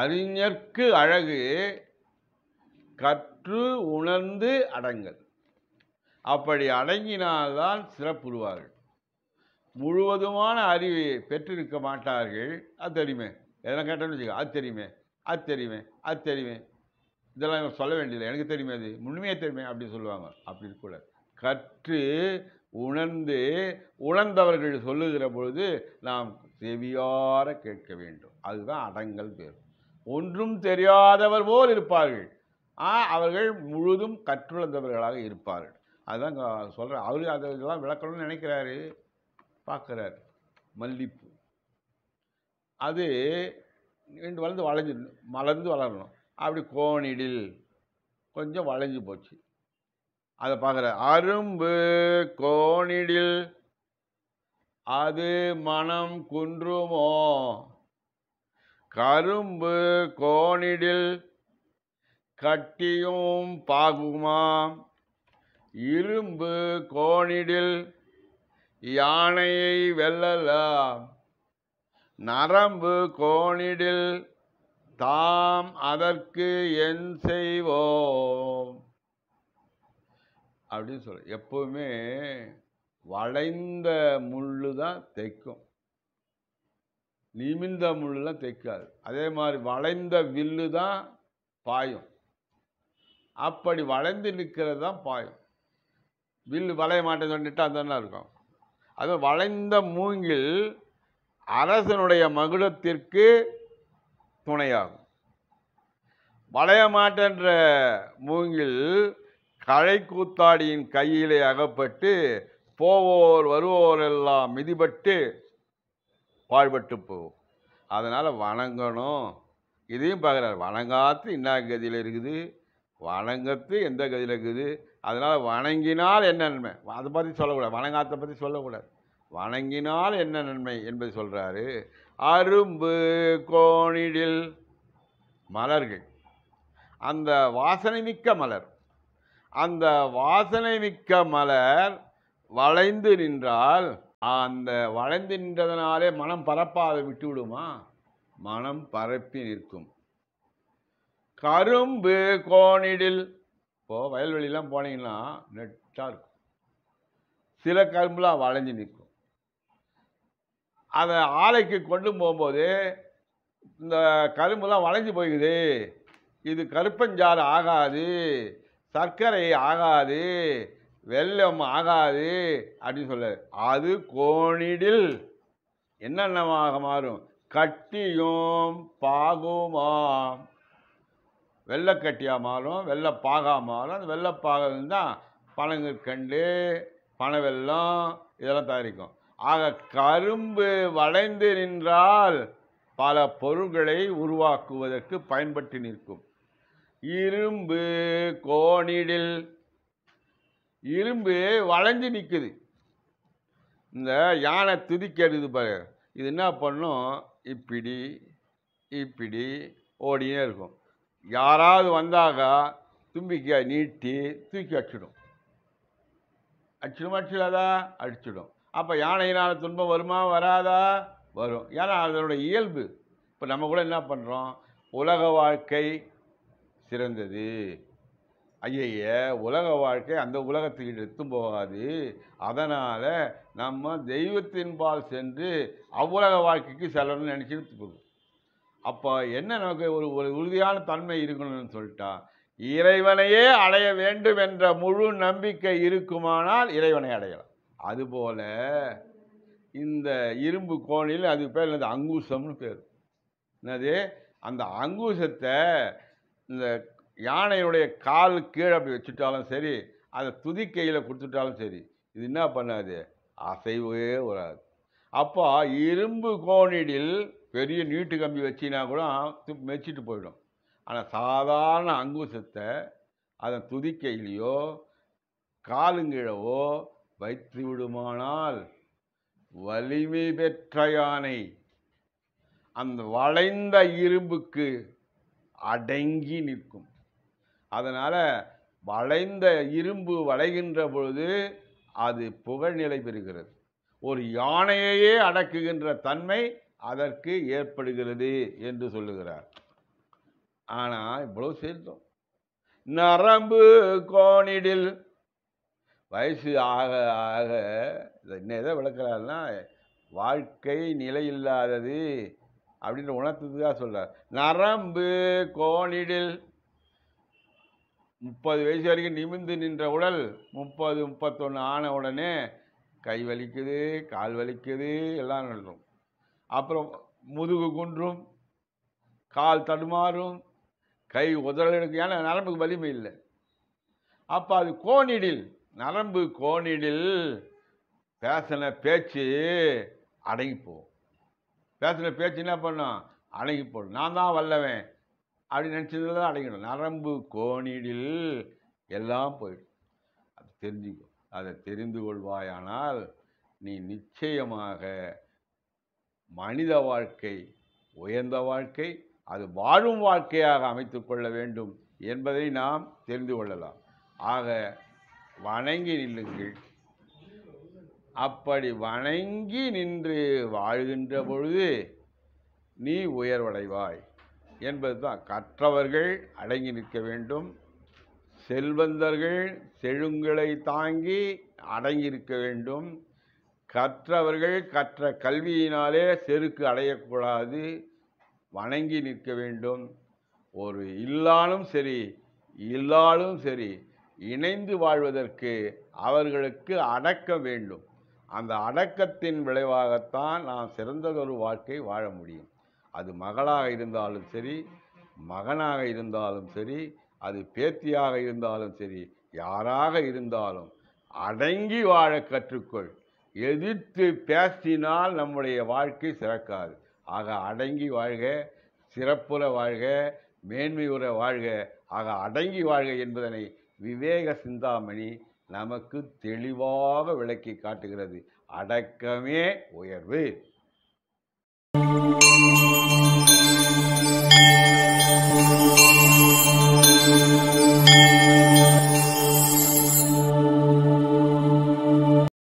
அறிஞர்க்கு அழகு கற்று உணர்ந்து அடங்கல் அப்படி அடங்கினால்தான் சிறப்புறுவார்கள் முழுவதுமான அறிவு பெற்றிருக்க மாட்டார்கள் அது தெரியுமே எதனா கேட்டாலும் வச்சுக்கோ அது தெரியுமே அது தெரியுமே அது தெரியுமே இதெல்லாம் சொல்ல வேண்டியது எனக்கு தெரியுமே அது முழுமையாக தெரியுமே அப்படின்னு சொல்லுவாங்க அப்படி கூட கற்று உணர்ந்து உணர்ந்தவர்கள் சொல்லுகிற பொழுது நாம் செவியார கேட்க வேண்டும் அதுதான் அடங்கல் பேர் ஒன்றும் தெரியாதவர் போல் இருப்பார்கள் அவர்கள் முழுதும் கற்றுழந்தவர்களாக இருப்பார்கள் அதுதான் சொல்கிற அவரு அதை இதெல்லாம் விளக்கணும்னு நினைக்கிறாரு பார்க்குறார் மல்லிப்பூ அது ரெண்டு வளர்ந்து வளைஞ்சு மலர்ந்து வளரணும் அப்படி கோணிடில் கொஞ்சம் வளைஞ்சு போச்சு அதை பார்க்குற அரும்பு கோணிடில் அது மனம் குன்றுமோ கரும்பு கோணிடில் கட்டியும் பாகுமாம் இரும்பு கோணிடில் யானையை வெல்லலாம் நரம்பு கோணிடில் தாம் அதற்கு என் செய்வோம் அப்படின்னு சொல்ல எப்பவுமே வளைந்த முள்ளு தான் தைக்கும் நிமிந்த முள்ளெலாம் தைக்காது அதே மாதிரி வளைந்த வில்லு தான் பாயும் அப்படி வளைந்து நிற்கிறது தான் பாயும் வில்லு வளைய மாட்டேன்னு சொல்லிட்டு அந்த இருக்கும் அது வளைந்த மூங்கில் அரசனுடைய மகுடத்திற்கு துணையாகும் வளைய மாட்டேன்ற மூங்கில் களை கூத்தாடியின் கையிலே அகப்பட்டு போவோர் வருவோர் எல்லாம் மிதிபட்டு பாழ்பட்டு போகும் அதனால் வணங்கணும் இதையும் பார்க்குறாரு வணங்காத்து இன்னா கதியில் இருக்குது வணங்கத்து எந்த கதியில் இருக்குது அதனால் வணங்கினால் என்ன நன்மை அதை பற்றி சொல்லக்கூடாது வணங்காத்த பற்றி சொல்லக்கூடாது வணங்கினால் என்ன நன்மை என்பது சொல்கிறாரு அரும்பு கோணிடில் மலர்கள் அந்த வாசனை மிக்க மலர் அந்த வாசனை மிக்க மலர் வளைந்து நின்றால் அந்த வளைந்து நின்றதனாலே மனம் பரப்பாத விட்டு விடுமா மனம் பரப்பி நிற்கும் கரும்பு கோணிடில் இப்போது வயல்வெளிலாம் போனீங்கன்னா நெட்டாக இருக்கும் சில கரும்புலாம் வளைஞ்சு நிற்கும் அதை ஆலைக்கு கொண்டு போகும்போது இந்த கரும்புலாம் வளைஞ்சு போயிடுது இது கருப்பஞ்சாறு ஆகாது சர்க்கரை ஆகாது வெள்ளம் ஆகாது அப்படின்னு சொல்ல அது கோணிடில் என்னென்னமாக மாறும் கட்டியும் பாகுமாம் வெள்ளக்கட்டியாக மாறும் வெள்ளப்பாகாக மாறும் அந்த வெள்ளப்பாகம் தான் பனங்கற்கண்டு பனவெல்லம் இதெல்லாம் தயாரிக்கும் ஆக கரும்பு வளைந்து நின்றால் பல பொருள்களை உருவாக்குவதற்கு பயன்பட்டு நிற்கும் இரும்பு கோணிடில் இரும்பு வளைஞ்சு நிற்குது இந்த யானை துதிக்கிறது பாரு இது என்ன பண்ணும் இப்படி இப்படி ஓடியே இருக்கும் யாராவது வந்தாக தும்பிக்கை நீட்டி தூக்கி அடிச்சிடும் அடிச்சிடும் அடிச்சிடாதா அடிச்சிடும் அப்போ யானையினால் துன்பம் வருமா வராதா வரும் ஏன்னா அதனோட இயல்பு இப்போ நம்ம கூட என்ன பண்ணுறோம் உலக வாழ்க்கை சிறந்தது ஐயைய உலக வாழ்க்கை அந்த உலகத்துக்கிட்ட எடுத்தும் போகாது அதனால் நம்ம தெய்வத்தின்பால் சென்று அவ்வுலக வாழ்க்கைக்கு செல்லணும்னு நினச்சிட்டு போகுது அப்போ என்ன நமக்கு ஒரு ஒரு உறுதியான தன்மை இருக்கணும்னு சொல்லிட்டா இறைவனையே அடைய வேண்டும் என்ற முழு நம்பிக்கை இருக்குமானால் இறைவனை அடையலாம் அதுபோல் இந்த இரும்பு கோணில் அது பேர் என்னது அங்கூசம்னு பேர் என்னது அந்த அங்கூசத்தை இந்த யானையுடைய கால் கீழே அப்படி வச்சுட்டாலும் சரி அதை துதி கையில் கொடுத்துட்டாலும் சரி இது என்ன பண்ணாது அசைவே வராது அப்போ இரும்பு கோணிடில் பெரிய நீட்டு கம்பி வச்சினா கூட மெச்சிட்டு போயிடும் ஆனால் சாதாரண அங்குசத்தை அதன் துதிக்கையிலையோ காலுங்கிழவோ வைத்து விடுமானால் வலிமை பெற்ற யானை அந்த வளைந்த இரும்புக்கு அடங்கி நிற்கும் அதனால் வளைந்த இரும்பு வளைகின்ற பொழுது அது புகழ்நிலை பெறுகிறது ஒரு யானையையே அடக்குகின்ற தன்மை அதற்கு ஏற்படுகிறது என்று சொல்லுகிறார் ஆனால் இவ்வளோ சேர்த்தோம் நரம்பு கோணிடில் வயசு ஆக ஆக என்ன எதை விளக்குறாருன்னா வாழ்க்கை நிலையில்லாதது அப்படின்னு உணர்த்ததுக்காக சொல்கிறார் நரம்பு கோணிடில் முப்பது வயசு வரைக்கும் நிமிந்து நின்ற உடல் முப்பது முப்பத்தொன்று ஆன உடனே கை வலிக்குது கால் வலிக்குது எல்லாம் நடக்கும் அப்புறம் முதுகு குன்றும் கால் தடுமாறும் கை உதறல் எடுக்கும் ஏன்னா நரம்புக்கு வலிமை இல்லை அப்போ அது கோணிடில் நரம்பு கோணிடில் பேசின பேச்சு அடங்கி போகும் பேசின பேச்சு என்ன பண்ணும் அடங்கி போடும் நான் தான் வல்லவேன் அப்படி நினச்சதுல தான் அடங்கிடும் நரம்பு கோணிடில் எல்லாம் போயிடும் அது தெரிஞ்சுக்கும் அதை தெரிந்து கொள்வாயானால் நீ நிச்சயமாக மனித வாழ்க்கை உயர்ந்த வாழ்க்கை அது வாழும் வாழ்க்கையாக அமைத்து கொள்ள வேண்டும் என்பதை நாம் தெரிந்து கொள்ளலாம் ஆக வணங்கி நில்லுங்கள் அப்படி வணங்கி நின்று வாழ்கின்ற பொழுது நீ உயர்வடைவாய் என்பது தான் கற்றவர்கள் அடங்கி நிற்க வேண்டும் செல்வந்தர்கள் செழுங்களை தாங்கி அடங்கியிருக்க வேண்டும் கற்றவர்கள் கற்ற கல்வியினாலே செருக்கு அடையக்கூடாது வணங்கி நிற்க வேண்டும் ஒரு இல்லாலும் சரி இல்லாலும் சரி இணைந்து வாழ்வதற்கு அவர்களுக்கு அடக்க வேண்டும் அந்த அடக்கத்தின் விளைவாகத்தான் நாம் சிறந்ததொரு வாழ்க்கை வாழ முடியும் அது மகளாக இருந்தாலும் சரி மகனாக இருந்தாலும் சரி அது பேத்தியாக இருந்தாலும் சரி யாராக இருந்தாலும் அடங்கி வாழ கற்றுக்கொள் எதிர்த்து பேசினால் நம்முடைய வாழ்க்கை சிறக்காது ஆக அடங்கி வாழ்க சிறப்புற வாழ்க மேன்மையுற வாழ்க ஆக அடங்கி வாழ்க என்பதனை விவேக சிந்தாமணி நமக்கு தெளிவாக விளக்கி காட்டுகிறது அடக்கமே உயர்வு Thank you.